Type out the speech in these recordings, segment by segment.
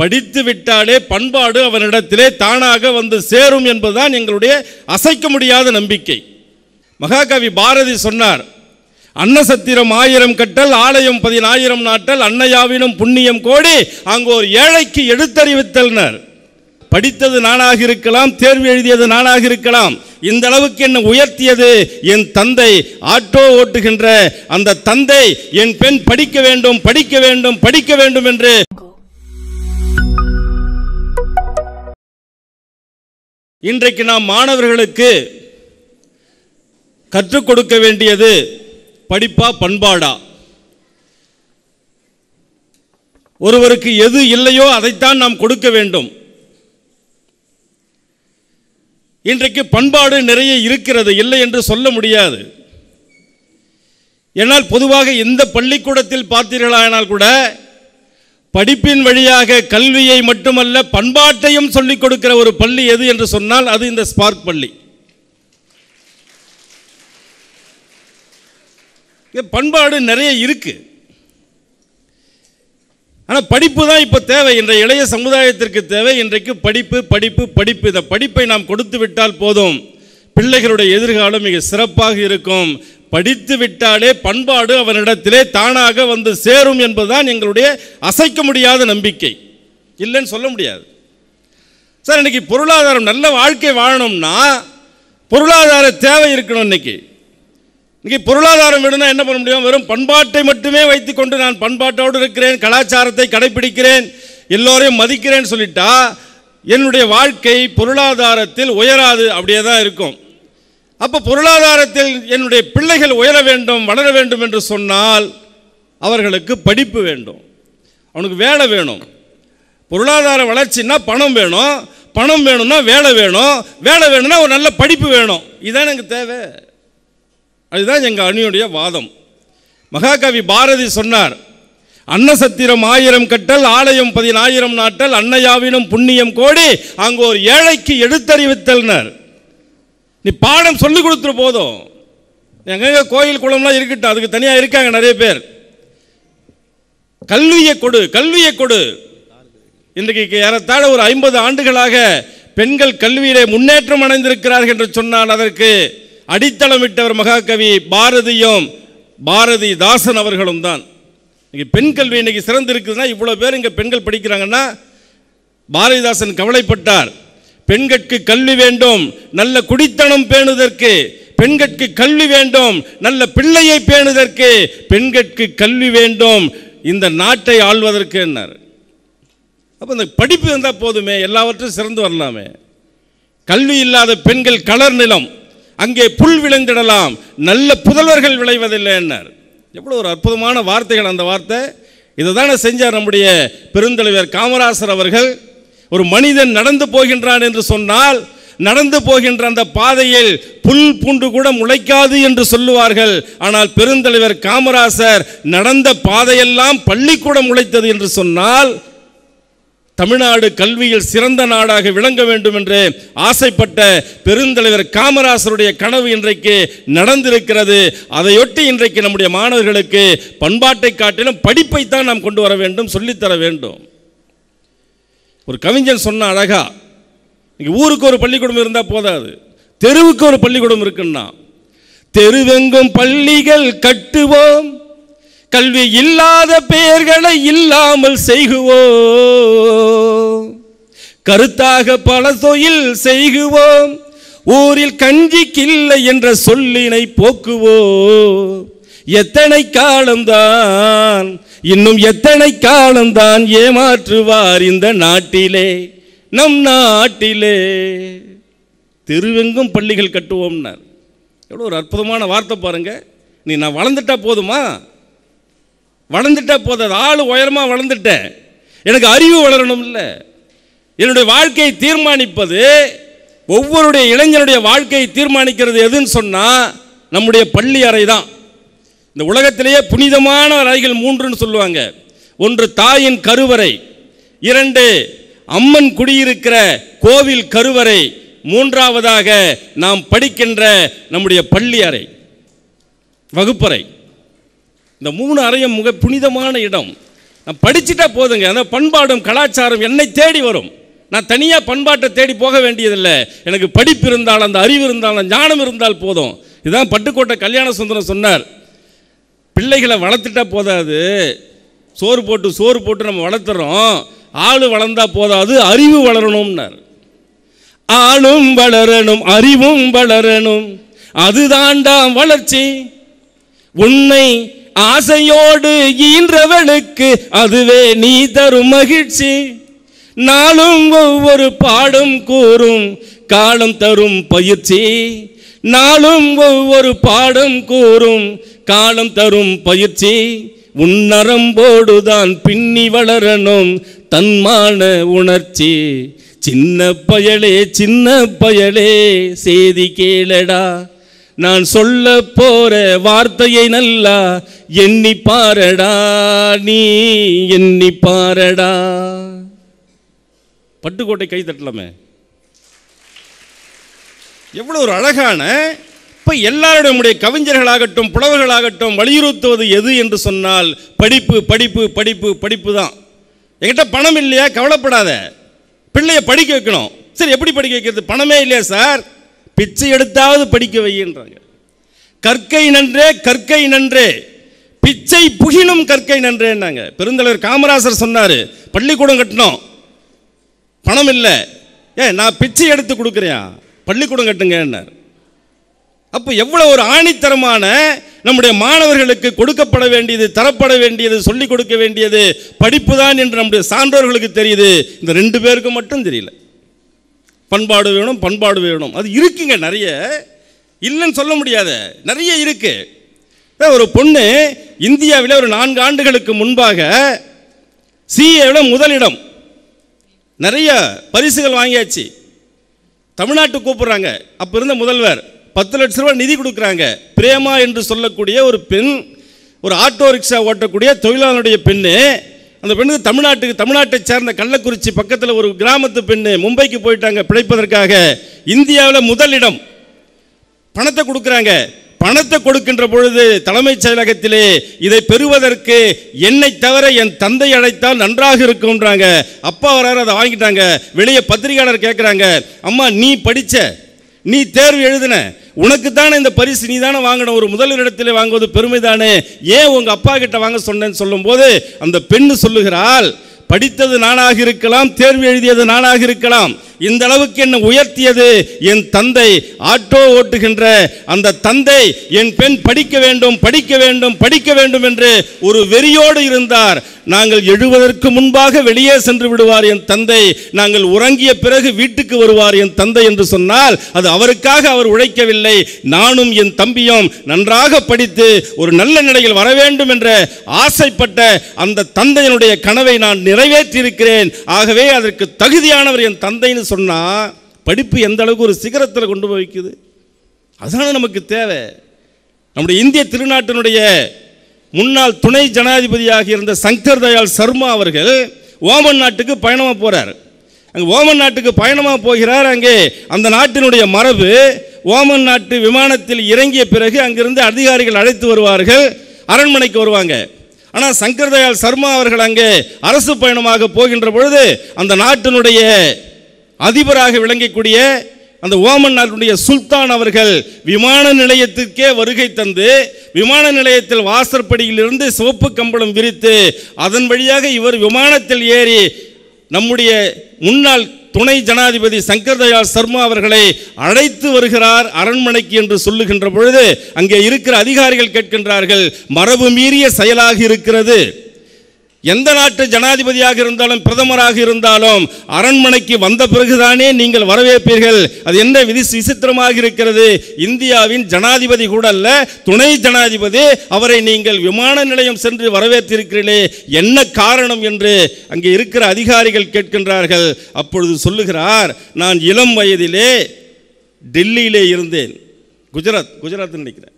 படித்து விட்டாலே பண்பாடு அவனிடத்திலே தானாக வந்து சேரும் என்பதுதான் எங்களுடைய அசைக்க முடியாத நம்பிக்கை மகாகவி பாரதி சொன்னார் அன்னசத்திரம் ஆயிரம் கட்டல் ஆலயம் பதினாயிரம் நாட்டல் அன்னையாவினும் புண்ணியம் கோடி அங்கு ஒரு ஏழைக்கு எடுத்தறிவித்தனர் படித்தது நானாக இருக்கலாம் தேர்வு எழுதியது நானாக இருக்கலாம் இந்த அளவுக்கு என்ன உயர்த்தியது என் தந்தை ஆட்டோ ஓட்டுகின்ற அந்த தந்தை என் பெண் படிக்க வேண்டும் படிக்க வேண்டும் படிக்க வேண்டும் என்று இன்றைக்கு நாம் மாணவர்களுக்கு கற்றுக் கொடுக்க வேண்டியது படிப்பா பண்பாடா ஒருவருக்கு எது இல்லையோ அதைத்தான் நாம் கொடுக்க வேண்டும் இன்றைக்கு பண்பாடு நிறைய இருக்கிறது இல்லை என்று சொல்ல முடியாது என்னால் பொதுவாக எந்த பள்ளிக்கூடத்தில் பார்த்தீர்களானால் கூட படிப்பின் வழியாக கல்வியை மட்டுமல்ல பண்பாட்டையும் சொல்லிக் கொடுக்கிற ஒரு பள்ளி எது என்று சொன்னால் அது இந்த ஸ்பார்க் பள்ளி பண்பாடு நிறைய இருக்கு ஆனால் படிப்பு தான் இப்போ தேவை இன்றைய இளைய சமுதாயத்திற்கு தேவை இன்றைக்கு படிப்பு படிப்பு படிப்பு இந்த படிப்பை நாம் கொடுத்து விட்டால் போதும் பிள்ளைகளுடைய எதிர்காலம் மிக சிறப்பாக இருக்கும் படித்து விட்டாலே பண்பாடு அவனிடத்திலே தானாக வந்து சேரும் என்பதுதான் எங்களுடைய அசைக்க முடியாத நம்பிக்கை இல்லைன்னு சொல்ல முடியாது சார் இன்னைக்கு பொருளாதாரம் நல்ல வாழ்க்கை வாழணும்னா பொருளாதார தேவை இருக்கணும் இன்னைக்கு இன்றைக்கி பொருளாதாரம் வேணும்னா என்ன பண்ண முடியும் வெறும் பண்பாட்டை மட்டுமே வைத்துக்கொண்டு நான் பண்பாட்டோடு இருக்கிறேன் கலாச்சாரத்தை கடைபிடிக்கிறேன் எல்லோரையும் மதிக்கிறேன்னு சொல்லிட்டா என்னுடைய வாழ்க்கை பொருளாதாரத்தில் உயராது அப்படியே தான் இருக்கும் அப்போ பொருளாதாரத்தில் என்னுடைய பிள்ளைகள் உயர வேண்டும் வளர வேண்டும் என்று சொன்னால் அவர்களுக்கு படிப்பு வேண்டும் அவனுக்கு வேலை வேணும் பொருளாதார வளர்ச்சின்னா பணம் வேணும் பணம் வேணும்னா வேலை வேணும் வேலை வேணும்னா ஒரு நல்ல படிப்பு வேணும் இதுதான் எனக்கு தேவை அதுதான் எங்கள் அணியுடைய வாதம் மகாகவி பாரதி சொன்னார் அன்னசத்திரம் ஆயிரம் கட்டல் ஆலயம் பதினாயிரம் நாட்டல் அன்னையாவினும் புண்ணியம் கோடி அங்கு ஒரு ஏழைக்கு எடுத்தறிவித்தல்னர் நீ பாடம் சொல்லி கொடுத்துரு போதும் எங்கெங்க கோயில் குளம்லாம் இருக்கட்டும் அதுக்கு தனியாக இருக்காங்க நிறைய பேர் கல்வியை கொடு கல்வியை கொடு இன்றைக்கு ஏறத்தாழ ஒரு ஐம்பது ஆண்டுகளாக பெண்கள் கல்வியிலே முன்னேற்றம் அடைந்திருக்கிறார்கள் என்று சொன்னால் அதற்கு அடித்தளமிட்டவர் மகாகவி பாரதியும் பாரதி தாசன் அவர்களும் தான் இன்றைக்கி பெண் கல்வி இன்றைக்கி சிறந்து இருக்குதுன்னா இவ்வளோ பேர் இங்கே பெண்கள் படிக்கிறாங்கன்னா பாரதிதாசன் கவலைப்பட்டார் பெண்கட்கு கல்வி வேண்டும் நல்ல குடித்தனம் பேணுதற்கு பெண்கட்கு கல்வி வேண்டும் நல்ல பிள்ளையை பேணுதற்கு பெண்கட்கு கல்வி வேண்டும் இந்த நாட்டை ஆள்வதற்கு என்ன அப்போ இந்த படிப்பு இருந்தால் போதுமே எல்லாவற்றும் சிறந்து வரலாமே கல்வி இல்லாத பெண்கள் கலர் நிலம் அங்கே புல் விளைந்திடலாம் நல்ல புதல்வர்கள் விளைவதில்லை என்னார் எவ்வளோ ஒரு அற்புதமான வார்த்தைகள் அந்த வார்த்தை இதை தானே செஞ்சார் நம்முடைய பெருந்தலைவர் காமராசர் அவர்கள் ஒரு மனிதன் நடந்து போகின்றான் என்று சொன்னால் நடந்து போகின்ற அந்த பாதையில் புல் பூண்டு கூட முளைக்காது என்று சொல்லுவார்கள் ஆனால் பெருந்தலைவர் காமராசர் நடந்த பாதையெல்லாம் பள்ளிக்கூடம் முளைத்தது என்று சொன்னால் தமிழ்நாடு கல்வியில் சிறந்த நாடாக விளங்க வேண்டும் என்று ஆசைப்பட்ட பெருந்தலைவர் காமராசருடைய கனவு இன்றைக்கு நடந்திருக்கிறது அதையொட்டி இன்றைக்கு நம்முடைய மாணவர்களுக்கு பண்பாட்டை காட்டிலும் படிப்பைத்தான் நாம் கொண்டு வர வேண்டும் சொல்லித்தர வேண்டும் ஒரு கவிஞன் சொன்ன அழகா இங்கே ஊருக்கு ஒரு பள்ளிக்கூடம் இருந்தால் போதாது தெருவுக்கு ஒரு பள்ளிக்கூடம் இருக்குன்னா தெருவெங்கும் பள்ளிகள் கட்டுவோம் கல்வி இல்லாத பெயர்களை இல்லாமல் செய்குவோம் கருத்தாக பல தொழில் செய்குவோம் ஊரில் கஞ்சிக்கில்லை என்ற சொல்லினை போக்குவோம் எத்தனை காலம்தான் இன்னும் எத்தனை காலம்தான் ஏமாற்றுவார் இந்த நாட்டிலே நம் நாட்டிலே தெருவெங்கும் பள்ளிகள் கட்டுவோம்னார் எவ்வளோ ஒரு அற்புதமான வார்த்தை பாருங்க நீ நான் வளர்ந்துட்டா போதுமா வளர்ந்துட்டா போதாது ஆள் உயரமாக வளர்ந்துட்டேன் எனக்கு அறிவு வளரணும் இல்லை என்னுடைய வாழ்க்கையை தீர்மானிப்பது ஒவ்வொருடைய இளைஞனுடைய வாழ்க்கையை தீர்மானிக்கிறது எதுன்னு சொன்னால் நம்முடைய பள்ளி அறை தான் இந்த உலகத்திலேயே புனிதமான அறைகள் மூன்றுன்னு சொல்லுவாங்க ஒன்று தாயின் கருவறை இரண்டு அம்மன் குடியிருக்கிற கோவில் கருவறை மூன்றாவதாக நாம் படிக்கின்ற நம்முடைய பள்ளி அறை வகுப்பறை இந்த மூணு அறையும் மிக புனிதமான இடம் நான் படிச்சுட்டா போதுங்க அந்த பண்பாடும் கலாச்சாரம் என்னை தேடி வரும் நான் தனியாக பண்பாட்டை தேடி போக வேண்டியதில்லை எனக்கு படிப்பு இருந்தால் அந்த அறிவு இருந்தால் ஞானம் இருந்தால் போதும் இதுதான் பட்டுக்கோட்டை கல்யாண சுந்தரம் சொன்னார் பிள்ளைகளை வளர்த்துட்டா போதாது சோறு போட்டு சோறு போட்டு நம்ம வளர்த்துறோம் ஆள் வளர்ந்தா போதாது அறிவு வளரணும்னார் ஆளும் வளரணும் அறிவும் வளரணும் அதுதான்டா வளர்ச்சி உன்னை ஆசையோடு ஈன்றவனுக்கு அதுவே நீ தரும் மகிழ்ச்சி நாளும் ஒவ்வொரு பாடும் கூறும் காலம் தரும் பயிற்சி நாளும் ஒவ்வொரு பாடம் கூறும் காலம் தரும் பயிற்சி உன்னரம்போடுதான் பின்னி வளரணும் தன்மான உணர்ச்சி சின்ன பயலே சின்ன பயலே செய்தி கேளடா நான் சொல்ல போற வார்த்தையை நல்லா எண்ணி பாரடா நீ எண்ணி பாரடா பட்டுக்கோட்டை கை தட்டலாமே எவ்வளோ ஒரு அழகான இப்போ எல்லாருடைய கவிஞர்களாகட்டும் புலவர்களாகட்டும் வலியுறுத்துவது எது என்று சொன்னால் படிப்பு படிப்பு படிப்பு படிப்பு தான் என்கிட்ட பணம் இல்லையா கவலைப்படாத பிள்ளைய படிக்க வைக்கணும் சரி எப்படி படிக்க வைக்கிறது பணமே இல்லையா சார் பிச்சை எடுத்தாவது படிக்க வைன்றாங்க கற்கை நன்றே கற்கை நன்றே பிச்சை புகினும் கற்கை நன்றேன்னாங்க பெருந்தலைவர் காமராசர் சொன்னார் பள்ளிக்கூடம் கட்டணும் பணம் இல்லை ஏ நான் பிச்சை எடுத்து கொடுக்குறேன் பள்ளிக்கூடம் கட்டுங்கன்னார் அப்போ எவ்வளோ ஒரு ஆணித்தரமான நம்முடைய மாணவர்களுக்கு கொடுக்கப்பட வேண்டியது தரப்பட வேண்டியது சொல்லிக் கொடுக்க வேண்டியது படிப்பு தான் என்று நம்முடைய சான்றோர்களுக்கு தெரியுது இந்த ரெண்டு பேருக்கு மட்டும் தெரியல பண்பாடு வேணும் பண்பாடு வேணும் அது இருக்குங்க நிறைய இல்லைன்னு சொல்ல முடியாத நிறைய இருக்கு ஒரு பொண்ணு இந்தியாவில் ஒரு நான்கு ஆண்டுகளுக்கு முன்பாக சிஏவில் முதலிடம் நிறைய பரிசுகள் வாங்கியாச்சு தமிழ்நாட்டு கூப்பிட்றாங்க அப்போ இருந்த முதல்வர் பத்து லட்ச ரூபாய் நிதி கொடுக்குறாங்க பிரேமா என்று சொல்லக்கூடிய ஒரு பெண் ஒரு ஆட்டோ ரிக்ஷா ஓட்டக்கூடிய தொழிலாளருடைய பெண்ணு அந்த பெண்ணுக்கு தமிழ்நாட்டுக்கு தமிழ்நாட்டை சேர்ந்த கள்ளக்குறிச்சி பக்கத்தில் ஒரு கிராமத்து பெண்ணு மும்பைக்கு போயிட்டாங்க பிழைப்பதற்காக இந்தியாவில் முதலிடம் பணத்தை கொடுக்குறாங்க பணத்தை கொடுக்கின்ற பொழுது தலைமைச் செயலகத்திலே இதை பெறுவதற்கு என்னை தவிர என் தந்தை அழைத்தால் நன்றாக இருக்கும்ன்றாங்க அப்பா வராரு அதை வாங்கிட்டாங்க வெளியே பத்திரிகையாளர் கேட்குறாங்க அம்மா நீ படித்த நீ தேர்வு எழுதின உனக்கு தானே இந்த பரிசு நீ தானே வாங்கின ஒரு முதலிடத்தில் வாங்குவது பெருமை தானே ஏன் உங்கள் அப்பா கிட்ட வாங்க சொன்னேன்னு சொல்லும்போது அந்த பெண்ணு சொல்லுகிறாள் படித்தது நானாக இருக்கலாம் தேர்வு எழுதியது நானாக இருக்கலாம் இந்த அளவுக்கு என்னை உயர்த்தியது என் தந்தை ஆட்டோ ஓட்டுகின்ற அந்த தந்தை என் பெண் படிக்க வேண்டும் படிக்க வேண்டும் படிக்க வேண்டும் என்று ஒரு வெறியோடு இருந்தார் நாங்கள் எழுவதற்கு முன்பாக வெளியே சென்று விடுவார் என் தந்தை நாங்கள் உறங்கிய பிறகு வீட்டுக்கு வருவார் என் தந்தை என்று சொன்னால் அது அவருக்காக அவர் உழைக்கவில்லை நானும் என் தம்பியும் நன்றாக படித்து ஒரு நல்ல நிலையில் வர வேண்டும் என்ற ஆசைப்பட்ட அந்த தந்தையினுடைய கனவை நான் நிறைவேற்றியிருக்கிறேன் ஆகவே அதற்கு தகுதியானவர் என் தந்தைன்னு சொன்னால் படிப்பு எந்த அளவுக்கு ஒரு சிகரத்தில் கொண்டு போய் வைக்குது அதனால் நமக்கு தேவை நம்முடைய இந்திய திருநாட்டினுடைய முன்னாள் துணை ஜனாதிபதியாக இருந்த சங்கர் தயாள் சர்மா அவர்கள் ஓமன் நாட்டுக்கு பயணமாக போகிறார் அங்கே ஓமன் நாட்டுக்கு பயணமாக போகிறார் அங்கே அந்த நாட்டினுடைய மரபு ஓமன் நாட்டு விமானத்தில் இறங்கிய பிறகு அங்கிருந்து அதிகாரிகள் அழைத்து வருவார்கள் அரண்மனைக்கு வருவாங்க ஆனால் சங்கர் தயாள் சர்மா அவர்கள் அங்கே அரசு பயணமாக போகின்ற பொழுது அந்த நாட்டினுடைய அதிபராக விளங்கக்கூடிய அந்த ஓமன் நாட்டுடைய சுல்தான் அவர்கள் விமான நிலையத்திற்கே வருகை தந்து விமான நிலையத்தில் வாசற்படியிலிருந்து சிவப்பு கம்பளம் விரித்து அதன் வழியாக இவர் விமானத்தில் ஏறி நம்முடைய முன்னாள் துணை ஜனாதிபதி சங்கர் தயாள் சர்மா அவர்களை அழைத்து வருகிறார் அரண்மனைக்கு என்று சொல்லுகின்ற பொழுது அங்கே இருக்கிற அதிகாரிகள் கேட்கின்றார்கள் மரபு மீறிய செயலாக இருக்கிறது எந்த நாட்டு ஜனாதிபதியாக இருந்தாலும் பிரதமராக இருந்தாலும் அரண்மனைக்கு வந்த பிறகுதானே நீங்கள் வரவேற்பீர்கள் அது என்ன விதி விசித்திரமாக இருக்கிறது இந்தியாவின் ஜனாதிபதி கூட அல்ல துணை ஜனாதிபதி அவரை நீங்கள் விமான நிலையம் சென்று வரவேற்றிருக்கிறீர்களே என்ன காரணம் என்று அங்கே இருக்கிற அதிகாரிகள் கேட்கின்றார்கள் அப்பொழுது சொல்லுகிறார் நான் இளம் வயதிலே டெல்லியிலே இருந்தேன் குஜராத் குஜராத் நினைக்கிறேன்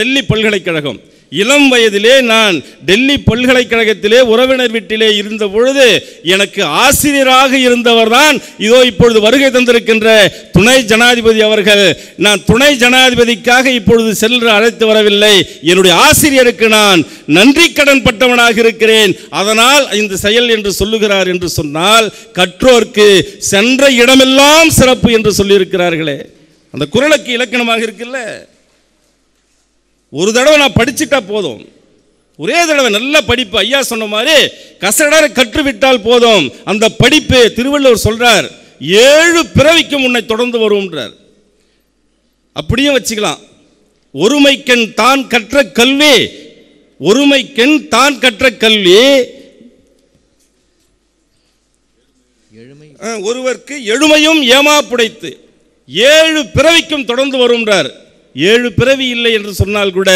டெல்லி பல்கலைக்கழகம் இளம் வயதிலே நான் டெல்லி பல்கலைக்கழகத்திலே உறவினர் வீட்டிலே இருந்த பொழுது எனக்கு ஆசிரியராக இருந்தவர் தான் இதோ இப்பொழுது வருகை தந்திருக்கின்ற துணை ஜனாதிபதி அவர்கள் நான் துணை ஜனாதிபதிக்காக இப்பொழுது செல்ற அழைத்து வரவில்லை என்னுடைய ஆசிரியருக்கு நான் நன்றி கடன் பட்டவனாக இருக்கிறேன் அதனால் இந்த செயல் என்று சொல்லுகிறார் என்று சொன்னால் கற்றோர்க்கு சென்ற இடமெல்லாம் சிறப்பு என்று சொல்லியிருக்கிறார்களே அந்த குரலுக்கு இலக்கணமாக இருக்குல்ல ஒரு தடவை நான் படிச்சுட்டா போதும் ஒரே தடவை நல்ல படிப்பு ஐயா சொன்ன மாதிரி கசடர கற்றுவிட்டால் போதும் அந்த படிப்பு திருவள்ளுவர் சொல்கிறார் ஏழு பிறவிக்கும் உன்னை தொடர்ந்து வரும்ன்றார் அப்படியும் வச்சுக்கலாம் ஒருமைக்கண் தான் கற்ற கல்வி ஒருமைக்கண் தான் கற்ற கல்வி ஒருவருக்கு எழுமையும் ஏமா புடைத்து ஏழு பிறவிக்கும் தொடர்ந்து வரும்ன்றார் ஏழு பிறவி இல்லை என்று சொன்னால் கூட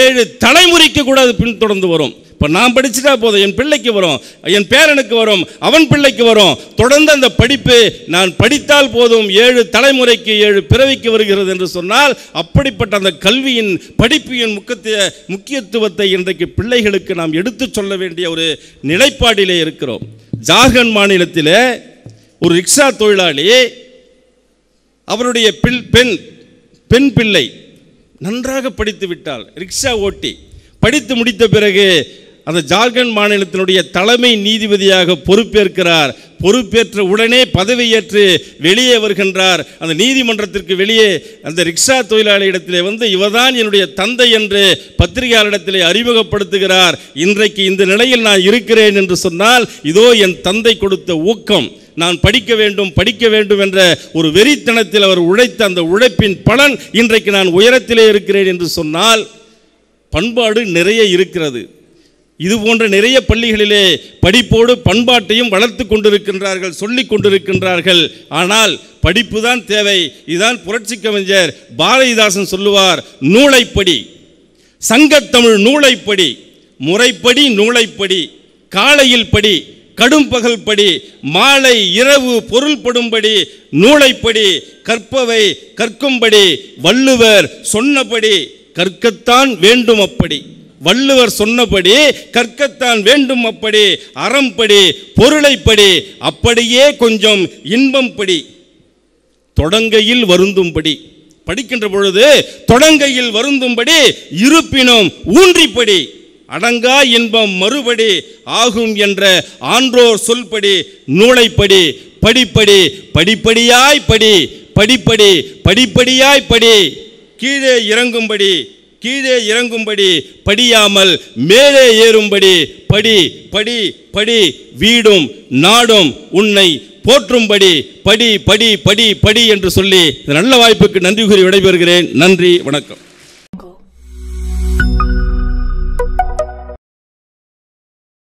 ஏழு தலைமுறைக்கு கூட அது பின்தொடர்ந்து வரும் இப்போ நான் படிச்சுட்டா போதும் என் பிள்ளைக்கு வரும் என் பேரனுக்கு வரும் அவன் பிள்ளைக்கு வரும் தொடர்ந்து அந்த படிப்பு நான் படித்தால் போதும் ஏழு தலைமுறைக்கு ஏழு பிறவிக்கு வருகிறது என்று சொன்னால் அப்படிப்பட்ட அந்த கல்வியின் படிப்பின் முக்கத்திய முக்கியத்துவத்தை இன்றைக்கு பிள்ளைகளுக்கு நாம் எடுத்து சொல்ல வேண்டிய ஒரு நிலைப்பாடிலே இருக்கிறோம் ஜார்க்கண்ட் மாநிலத்தில் ஒரு ரிக்ஷா தொழிலாளி அவருடைய பில் பெண் பெண் பிள்ளை நன்றாக படித்து விட்டால் ரிக்ஷா ஓட்டி படித்து முடித்த பிறகு அந்த ஜார்க்கண்ட் மாநிலத்தினுடைய தலைமை நீதிபதியாக பொறுப்பேற்கிறார் பொறுப்பேற்ற உடனே பதவியேற்று வெளியே வருகின்றார் அந்த நீதிமன்றத்திற்கு வெளியே அந்த ரிக்ஷா தொழிலாளியிடத்திலே வந்து இவர்தான் என்னுடைய தந்தை என்று பத்திரிகையாளரிடத்திலே அறிமுகப்படுத்துகிறார் இன்றைக்கு இந்த நிலையில் நான் இருக்கிறேன் என்று சொன்னால் இதோ என் தந்தை கொடுத்த ஊக்கம் நான் படிக்க வேண்டும் படிக்க வேண்டும் என்ற ஒரு வெறித்தனத்தில் அவர் உழைத்த அந்த உழைப்பின் பலன் இன்றைக்கு நான் உயரத்திலே இருக்கிறேன் என்று சொன்னால் பண்பாடு நிறைய இருக்கிறது இது போன்ற நிறைய பள்ளிகளிலே படிப்போடு பண்பாட்டையும் வளர்த்து கொண்டிருக்கின்றார்கள் சொல்லி கொண்டிருக்கின்றார்கள் ஆனால் படிப்பு தான் தேவை இதுதான் புரட்சி கவிஞர் பாரதிதாசன் சொல்லுவார் நூலைப்படி சங்கத்தமிழ் நூலைப்படி முறைப்படி நூலைப்படி காலையில் படி கடும் பகல் படி மாலை இரவு பொருள்படும்படி நூலைப்படி கற்பவை கற்கும்படி வள்ளுவர் சொன்னபடி கற்கத்தான் வேண்டும் அப்படி வள்ளுவர் சொன்னபடி கற்கத்தான் வேண்டும் அப்படி அறம்படி பொருளைப்படி அப்படியே கொஞ்சம் இன்பம் படி தொடங்கையில் வருந்தும்படி படிக்கின்ற பொழுது தொடங்கையில் வருந்தும்படி இருப்பினும் ஊன்றிப்படி அடங்கா இன்பம் மறுபடி ஆகும் என்ற ஆன்றோர் சொல்படி நூலைப்படி படிப்படி படிப்படியாய் படி படிப்படி படிப்படியாய் படி கீழே இறங்கும்படி கீழே இறங்கும்படி படியாமல் மேலே ஏறும்படி படி படி படி வீடும் நாடும் உன்னை போற்றும்படி படி படி படி படி என்று சொல்லி நல்ல வாய்ப்புக்கு நன்றி கூறி விடைபெறுகிறேன் நன்றி வணக்கம்